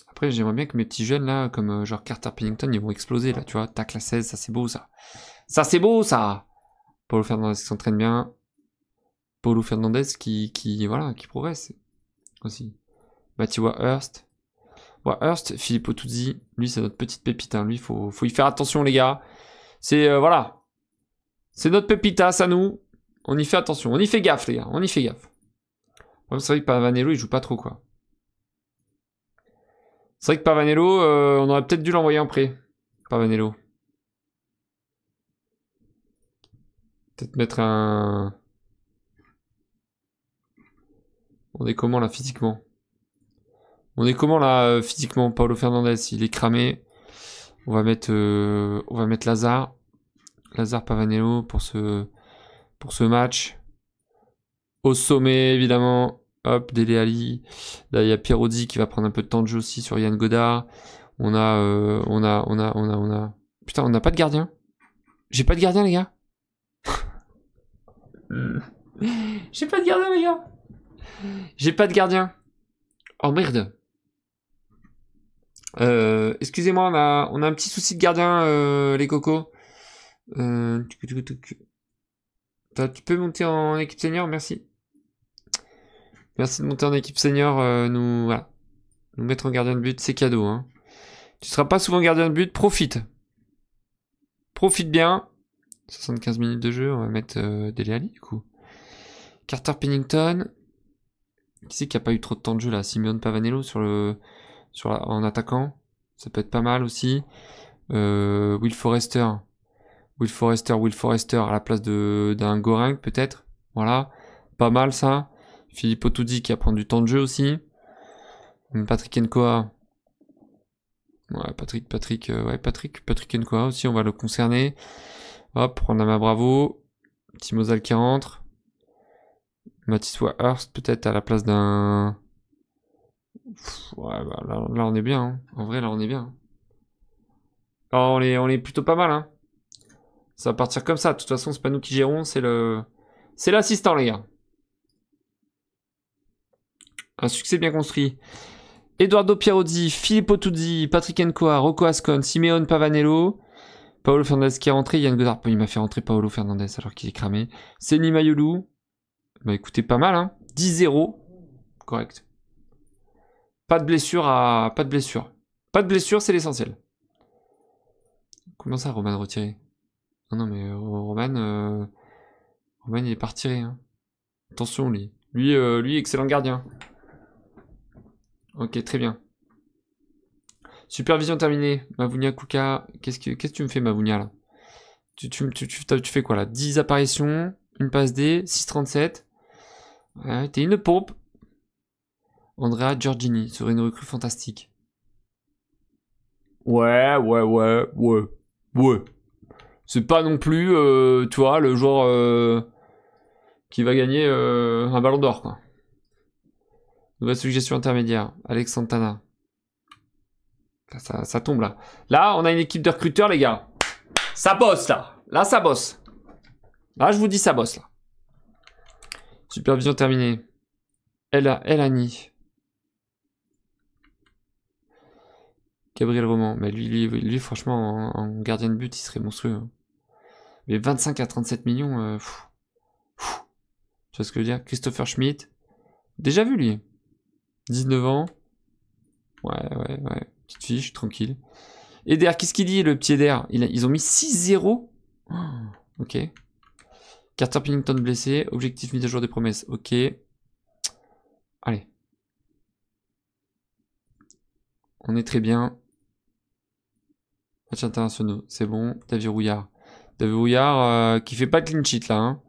Après, j'aimerais bien que mes petits jeunes, là, comme euh, genre Carter Pennington, ils vont exploser, là, tu vois. Tac, la 16, ça c'est beau, ça. Ça c'est beau, ça Paulo Fernandez s'entraîne bien. Paulo Fernandez qui, voilà, qui progresse aussi. Bah, tu vois, Hurst. Filippo Tuzzi, lui, c'est notre petite pépite. Hein. Lui, faut, faut y faire attention, les gars. C'est, euh, voilà. C'est notre pépite, hein, ça nous. On y fait attention. On y fait gaffe, les gars. On y fait gaffe. c'est vrai que Pavanello, il joue pas trop, quoi. C'est vrai que Pavanello, euh, on aurait peut-être dû l'envoyer en prêt. Pavanello. Peut-être mettre un. On est comment là physiquement On est comment là euh, physiquement Paulo Fernandez, il est cramé. On va mettre, euh, on va mettre Lazare. Lazare Pavanello pour ce, pour ce match. Au sommet, évidemment. Hop, Dele Ali. Là, il y a Pierrodi qui va prendre un peu de temps de jeu aussi sur Yann Godard. On a, euh, on a, on a, on a, on a. Putain, on n'a pas de gardien. J'ai pas de gardien, les gars. J'ai pas de gardien, les gars. J'ai pas de gardien. Oh merde. Euh, excusez-moi, on a, un petit souci de gardien, euh, les cocos. Euh, tu peux monter en équipe senior, merci. Merci de monter en équipe senior, nous, voilà. nous mettre en gardien de but, c'est cadeau. Hein. Tu seras pas souvent gardien de but, profite. Profite bien. 75 minutes de jeu, on va mettre Deliali du coup. Carter Pennington, qui c'est qui a pas eu trop de temps de jeu là Simeon Pavanello sur le, sur la, en attaquant Ça peut être pas mal aussi. Euh, Will Forrester. Will Forrester, Will Forrester à la place de d'un Goring peut-être. Voilà. Pas mal ça. Philippe Otoudi qui a pris du temps de jeu aussi. Hum, Patrick Encoa, Ouais, Patrick, Patrick, euh, ouais, Patrick, Patrick Encoa aussi, on va le concerner. Hop, on a ma bravo. Timozal qui rentre. Matisse Hurst peut-être à la place d'un... Ouais, bah, là, on est bien. Hein. En vrai, là, on est bien. Ah, on, est, on est plutôt pas mal. Hein. Ça va partir comme ça. De toute façon, c'est pas nous qui gérons, c'est le... C'est l'assistant, les gars. Un succès bien construit. Eduardo Pierodi, Filippo Tuzzi, Patrick Encoa, Rocco Ascon, Simeon Pavanello, Paolo Fernandez qui est rentré, Yann Godard. Il m'a fait rentrer Paolo Fernandez alors qu'il est cramé. Nima Mayolou, bah écoutez, pas mal, hein. 10-0. Correct. Pas de blessure à. Pas de blessure. Pas de blessure, c'est l'essentiel. Comment ça, Roman retiré Non, non, mais euh, Roman. Euh, Roman, il est pas retiré. Hein. Attention, lui. Lui, euh, lui, excellent gardien. Ok, très bien. Supervision terminée. Mavunia Kuka. Qu'est-ce que, qu'est-ce que tu me fais, Mavunia, là tu, tu, tu, tu, fais quoi, là 10 apparitions, une passe D, 6-37 t'es une pompe. Andrea Giorgini serait une recrue fantastique. Ouais, ouais, ouais, ouais, ouais. C'est pas non plus, toi euh, tu vois, le joueur euh, qui va gagner euh, un ballon d'or, quoi. Nouvelle suggestion intermédiaire, Alex Santana. Ça, ça, tombe là. Là, on a une équipe de recruteurs, les gars. Ça bosse là. Là, ça bosse. Là, je vous dis, ça bosse là. Supervision terminée. a Elani. Gabriel Roman. Mais lui, lui, franchement, en, gardien de but, il serait monstrueux. Hein. Mais 25 à 37 millions, euh, tu vois ce que je veux dire Christopher Schmidt. Déjà vu, lui. 19 ans. Ouais, ouais, ouais. Petite fiche, tranquille. Eder, qu'est-ce qu'il dit, le petit Eder Ils ont mis 6-0 Ok. Carter Pennington blessé. Objectif mise à jour des promesses. Ok. Allez. On est très bien. Match international, c'est bon. David Rouillard. David Rouillard euh, qui fait pas de clean sheet là. Hein.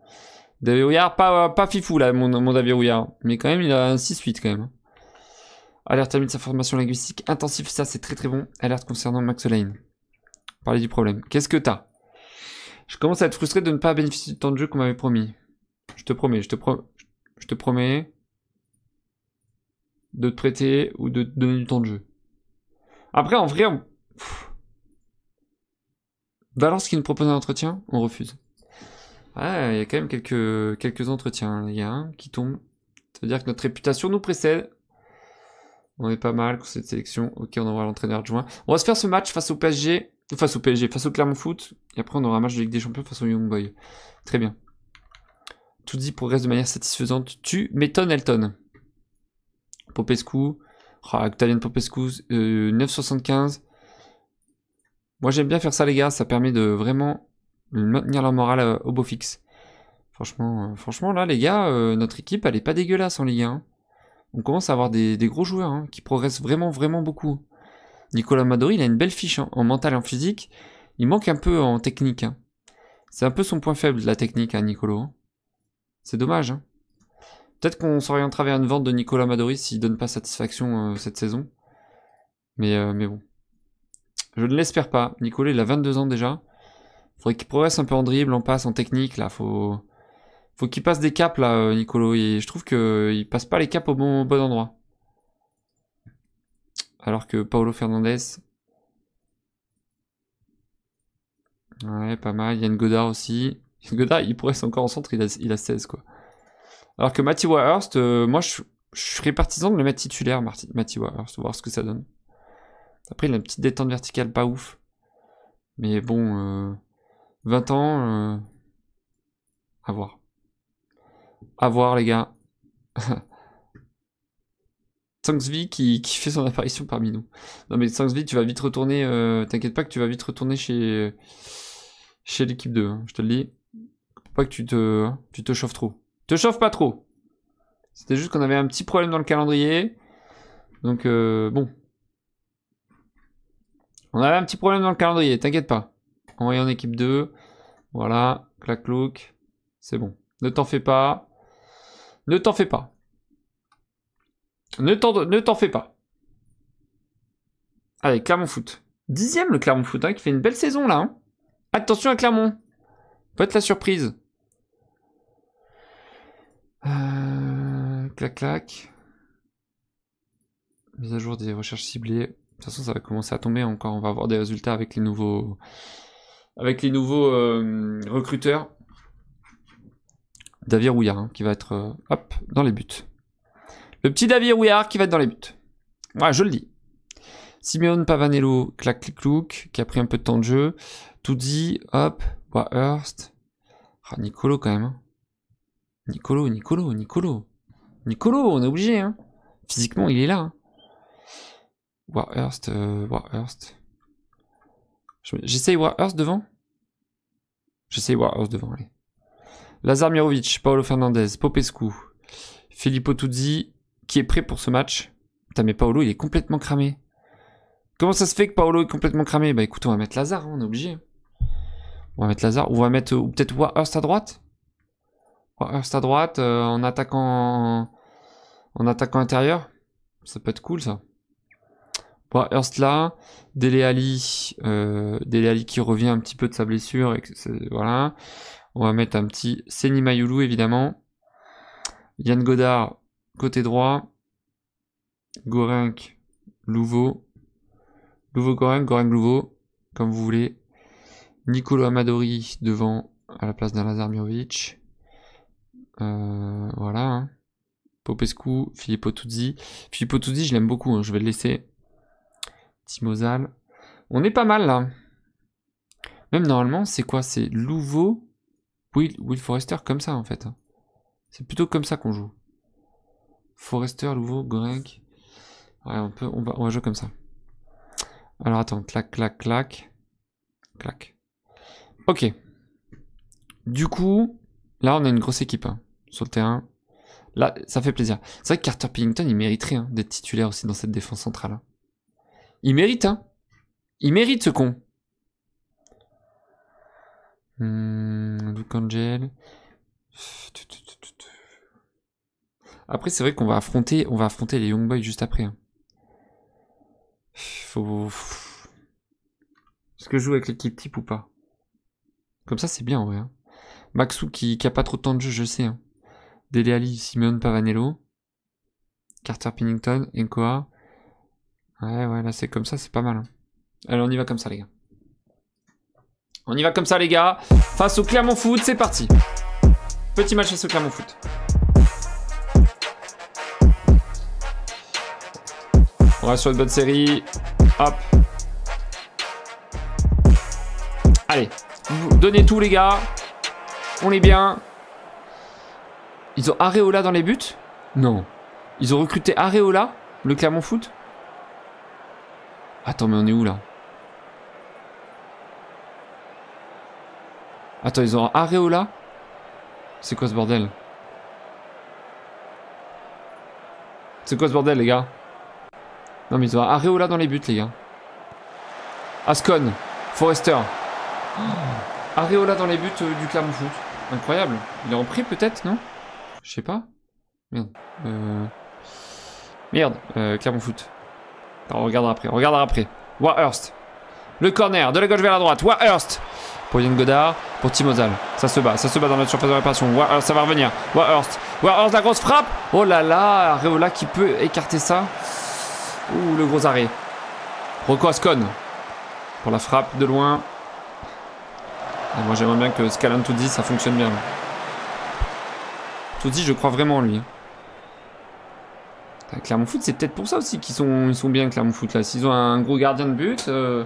David Rouillard, pas, euh, pas fifou là, mon, mon David Rouillard. Mais quand même, il a un 6-8 quand même. Hein. Alerte termine sa formation linguistique intensive, ça c'est très très bon. Alerte concernant Max Lane. Parler du problème. Qu'est-ce que t'as je commence à être frustré de ne pas bénéficier du temps de jeu qu'on m'avait promis. Je te promets, je te, promets, je te promets de te prêter ou de te donner du temps de jeu. Après, en vrai, on... Valence qui nous propose un entretien, on refuse. Ouais, ah, il y a quand même quelques, quelques entretiens. Il y un qui tombe. Ça veut dire que notre réputation nous précède. On est pas mal pour cette sélection. Ok, on envoie l'entraîneur adjoint. On va se faire ce match face au PSG face au PSG, face au Clermont Foot, et après on aura un match de Ligue des Champions face au Young Boy. Très bien. Tout dit progresse de manière satisfaisante. Tu m'étonnes, Elton. Popescu, oh, Popescu, 9,75. Euh, Moi j'aime bien faire ça, les gars, ça permet de vraiment maintenir leur morale euh, au beau fixe. Franchement, euh, franchement là, les gars, notre équipe elle est pas dégueulasse en Ligue 1. Hein. On commence à avoir des, gros joueurs hein, qui progressent vraiment, vraiment beaucoup. Nicolas Madori, il a une belle fiche hein, en mental et en physique. Il manque un peu en technique. Hein. C'est un peu son point faible, la technique, à hein, Nicolo. C'est dommage. Peut-être qu'on s'orientera vers une vente de Nicolas Madori s'il donne pas satisfaction euh, cette saison. Mais, euh, mais bon. Je ne l'espère pas. Nicolas, il a 22 ans déjà. Faudrait qu'il progresse un peu en dribble, en passe, en technique. Là, faut, faut qu'il passe des caps là, euh, Nicolo. Et je trouve qu'il passe pas les caps au bon, au bon endroit. Alors que Paolo Fernandez. Ouais, pas mal. Yann Godard aussi. Yann Godard, il pourrait être encore en centre, il a, 16, quoi. Alors que Matty Wahurst, euh, moi, je, je, serais partisan de le mettre titulaire, Matty Wahurst, voir ce que ça donne. Après, il a une petite détente verticale pas ouf. Mais bon, 20 euh, ans, euh, à voir. À voir, les gars. qui, fait son apparition parmi nous. Non mais Sangsvi, tu vas vite retourner, euh, t'inquiète pas que tu vas vite retourner chez, chez l'équipe 2, hein, je te le dis. pas que tu te, tu te chauffes trop. Te chauffe pas trop C'était juste qu'on avait un petit problème dans le calendrier. Donc euh, bon. On avait un petit problème dans le calendrier, t'inquiète pas. y en équipe 2. Voilà, clac C'est bon. Ne t'en fais pas. Ne t'en fais pas. Ne t'en fais pas. Allez, Clermont Foot. Dixième le Clermont Foot, hein, qui fait une belle saison là. Hein. Attention à Clermont. Peut-être la surprise. Euh, clac clac. Mise à jour des recherches ciblées. De toute façon, ça va commencer à tomber encore. On va avoir des résultats avec les nouveaux, avec les nouveaux euh, recruteurs. David Rouillard, hein, qui va être euh, hop, dans les buts. Le petit David Rouillard qui va être dans les buts. Ouais, je le dis. Simeone Pavanello, clac clic clouc, qui a pris un peu de temps de jeu. Tout hop, Warhurst. Ah, Nicolo quand même. Hein. Nicolo, Nicolo, Nicolo. Nicolo, on est obligé. Hein. Physiquement, il est là. Hein. Warhurst, euh, je Warhurst. J'essaye devant J'essaye Warhurst devant, allez. Lazar Mirovic, Paolo Fernandez, Popescu, Filippo Tuzzi, qui est prêt pour ce match. Putain, mais Paolo, il est complètement cramé. Comment ça se fait que Paolo est complètement cramé Bah écoute, on va mettre Lazare, hein, on est obligé. On va mettre Lazare, on va mettre ou peut-être Warhurst à droite. Hurst à droite, euh, en attaquant en attaquant intérieur. Ça peut être cool ça. Warhurst là, Dele Ali, euh, Dele Ali qui revient un petit peu de sa blessure. Et voilà. On va mettre un petit Seni Mayulu évidemment. Yann Godard, Côté droit, Gorenc, Louvo, Louvo Gorenc, Gorenc Louvo, comme vous voulez. Nicolo Amadori devant à la place d'un Mirovic Euh, voilà. Hein. Popescu, Filippo Tuzzi. Filippo Tuzzi, je l'aime beaucoup, hein, je vais le laisser. Timozal. On est pas mal là. Même normalement, c'est quoi C'est Louvo, Will, Will Forrester, comme ça en fait. Hein. C'est plutôt comme ça qu'on joue. Forester, Louveau, Greg... Ouais, on, peut, on, va, jouer comme ça. Alors attends, clac, clac, clac. Clac. Ok. Du coup, là, on a une grosse équipe hein, sur le terrain. Là, ça fait plaisir. C'est vrai que Carter Pillington, il mériterait hein, d'être titulaire aussi dans cette défense centrale. Hein. Il mérite, hein. Il mérite ce con. Luke hmm, Angel. Après, c'est vrai qu'on va affronter, on va affronter les Young Boys juste après. Hein. Faut. Est-ce que je joue avec l'équipe type ou pas Comme ça, c'est bien en vrai. Hein. Maxou qui, a pas trop de temps de jeu, je sais. Hein. Dele Ali, Simeone, Pavanello. Carter Pennington, Enkoa. Ouais, ouais, là c'est comme ça, c'est pas mal. Alors hein. Allez, on y va comme ça, les gars. On y va comme ça, les gars. Face au Clermont Foot, c'est parti. Petit match face au Clermont Foot. On va sur une bonne série. Hop. Allez. Donnez tout, les gars. On est bien. Ils ont Areola dans les buts Non. Ils ont recruté Areola, le Clermont Foot Attends, mais on est où, là Attends, ils ont Areola C'est quoi ce bordel C'est quoi ce bordel, les gars non, mais ils ont Areola dans les buts, les gars. Ascon, Forester. Areola dans les buts euh, du Clermont Foot. Incroyable. Il est en prix peut-être, non Je sais pas. Merde. Euh... Merde, euh, Clermont Foot. on regardera après, on regardera après. Warhurst. Le corner, de la gauche vers la droite. Warhurst. Pour Yann Godard, pour Timozal. Ça se bat, ça se bat dans notre surface de réparation. Warhurst, ça va revenir. Warhurst. Warhurst, la grosse frappe. Oh là là, Areola qui peut écarter ça. Ouh, le gros arrêt. Rocco Ascon pour la frappe de loin. moi, j'aimerais bien que Scalan ça fonctionne bien. Toudi, je crois vraiment en lui. Hein. Clairement Foot, c'est peut-être pour ça aussi qu'ils sont, ils sont bien, Clermont Foot. Là. S'ils ont un gros gardien de but euh,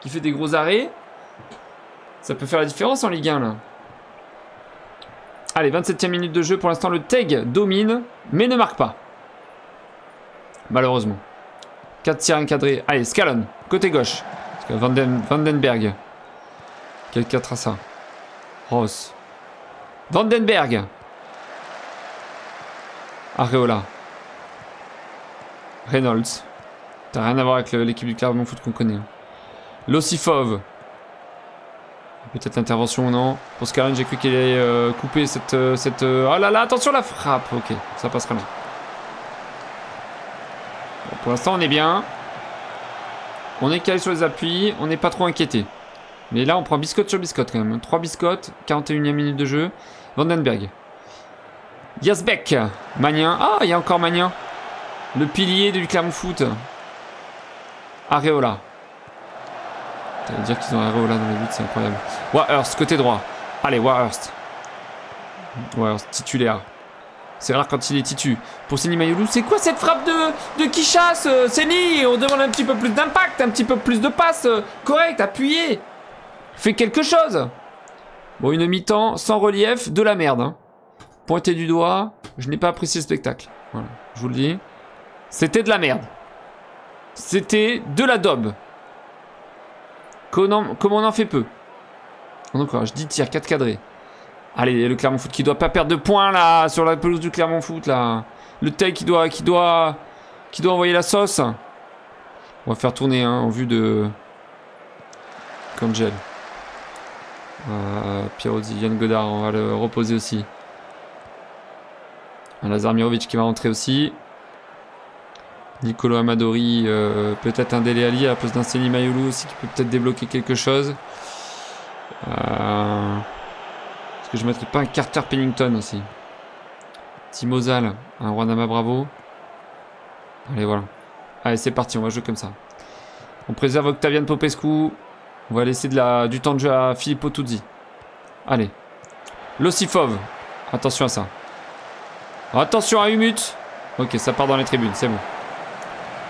qui fait des gros arrêts, ça peut faire la différence en Ligue 1. Là. Allez, 27e minute de jeu. Pour l'instant, le Teg domine, mais ne marque pas. Malheureusement. 4 tirs encadrés. Allez, Scalon, côté gauche. Vandenberg. Vandenberg. 4 à ça. Ross. Vandenberg. Areola. Reynolds. T'as rien à voir avec l'équipe du Clermont Foot qu'on connaît. Lossifov. Peut-être intervention ou non. Pour Scalon, j'ai cru qu'il allait euh, couper cette... Euh, cette Oh là là, attention la frappe. Ok, ça passera bien pour l'instant, on est bien. On est calé sur les appuis. On n'est pas trop inquiété. Mais là, on prend biscotte sur biscotte quand même. 3 biscottes, 41e minute de jeu. Vandenberg. Yasbeck. Magnin. Ah, il y a encore Magnin. Le pilier du Clermont Foot. Areola. T'allais dire qu'ils ont Areola dans les buts, c'est incroyable. Wahurst, côté droit. Allez, Wahurst. Wahurst, titulaire. C'est rare quand il est titu. Pour Seni Mayoulou, c'est quoi cette frappe de, de Kishas euh, Seni, on demande un petit peu plus d'impact, un petit peu plus de passe. Euh, correct, appuyé. Fais quelque chose. Bon, une mi-temps sans relief, de la merde. Hein. Pointé du doigt, je n'ai pas apprécié le spectacle. Voilà, je vous le dis. C'était de la merde. C'était de la daube. Comme on en fait peu. Donc, je dis tir, 4 cadrés. Allez, le Clermont Foot qui doit pas perdre de points là sur la pelouse du Clermont Foot là. Le Tech qui doit qui doit qui doit envoyer la sauce. On va faire tourner hein, en vue de Kangel. Euh, Yann Godard, on va le reposer aussi. Lazar Mirovic qui va rentrer aussi. Nicolo Amadori, euh, peut-être un délai Ali à la place d'un Seni Mayoulou aussi qui peut peut-être débloquer quelque chose. Euh... Est-ce que je mettrais pas un Carter Pennington aussi Timozal, un Rwanda Bravo. Allez, voilà. Allez, c'est parti, on va jouer comme ça. On préserve Octavian Popescu. On va laisser du temps de jeu à Filippo Tuzzi. Allez. Lossifov. Attention à ça. Attention à Humut. Ok, ça part dans les tribunes, c'est bon.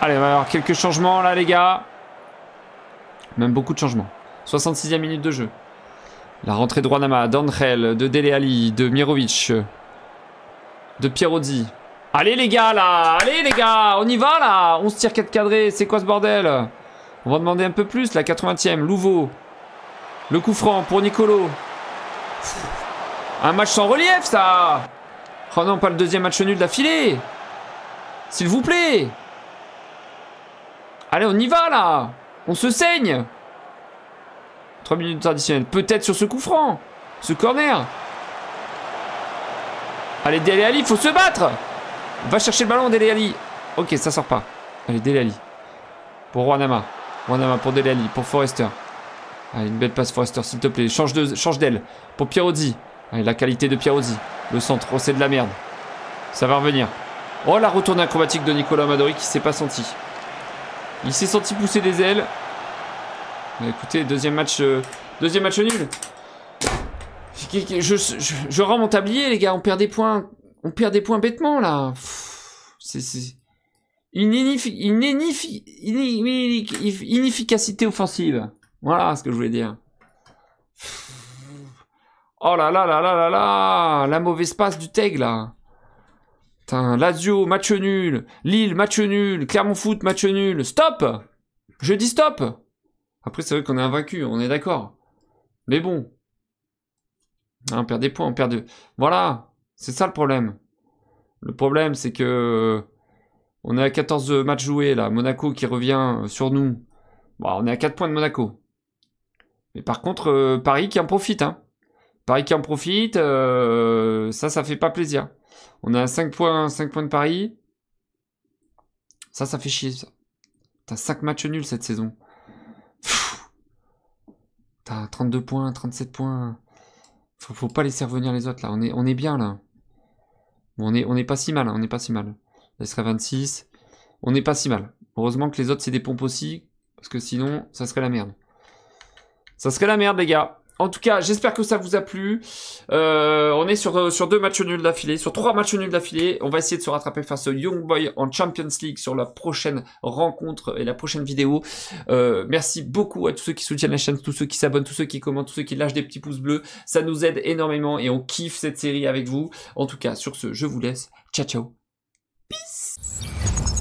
Allez, on va avoir quelques changements là, les gars. Même beaucoup de changements. 66e minute de jeu. La rentrée de Ronama, d'Angel, de Dele Ali, de Mirovic, de Pierrodi. Allez les gars là Allez les gars On y va là On se tire 4 cadrés, c'est quoi ce bordel On va demander un peu plus la 80ème, Louvo, Le coup franc pour Nicolo. Un match sans relief ça Oh non, pas le deuxième match nul d'affilée S'il vous plaît Allez, on y va là On se saigne 3 minutes traditionnelles Peut-être sur ce coup franc. Ce corner. Allez, Dele Ali, faut se battre. Va chercher le ballon, Dele Ali. Ok, ça sort pas. Allez, Dele Pour Wanama. Wanama pour Dele Ali, pour Forrester. Allez, une belle passe, Forrester, s'il te plaît. Change d'aile. Change pour Pierozzi. Allez, la qualité de Pierozzi. Le centre, oh, c'est de la merde. Ça va revenir. Oh, la retourne acrobatique de Nicolas Madori qui s'est pas senti. Il s'est senti pousser des ailes écoutez, deuxième match, euh, deuxième match nul. Je, rends mon tablier, les gars. On perd des points, on perd des points bêtement là. C'est inefficacité offensive. Voilà ce que je voulais dire. Oh là là là là là là La mauvaise passe du Teg là Putain, Lazio, match nul Lille, match nul Clermont Foot, match nul Stop Je dis stop après, c'est vrai qu'on est invaincu, on est d'accord. Mais bon. Hein, on perd des points, on perd de... Voilà, c'est ça le problème. Le problème, c'est que... On est à 14 matchs joués, là. Monaco qui revient euh, sur nous. on est à 4 points de Monaco. Mais par contre, euh, Paris qui en profite. Hein. Paris qui en profite, euh, ça, ça fait pas plaisir. On a 5 points, 5 points de Paris. Ça, ça fait chier, ça. T'as 5 matchs nuls cette saison. T'as 32 points, 37 points. Faut, pas laisser revenir les autres là. On est, on est bien là. on, est, on est pas si mal, hein, on est pas si mal. Il serait 26. On n'est pas si mal. Heureusement que les autres c'est des pompes aussi. Parce que sinon, ça serait la merde. Ça serait la merde les gars. En tout cas, j'espère que ça vous a plu. Euh, on est sur, euh, sur deux matchs nuls d'affilée, sur trois matchs nuls d'affilée. On va essayer de se rattraper face au Young Boy en Champions League sur la prochaine rencontre et la prochaine vidéo. Euh, merci beaucoup à tous ceux qui soutiennent la chaîne, tous ceux qui s'abonnent, tous ceux qui commentent, tous ceux qui lâchent des petits pouces bleus. Ça nous aide énormément et on kiffe cette série avec vous. En tout cas, sur ce, je vous laisse. Ciao, ciao. Peace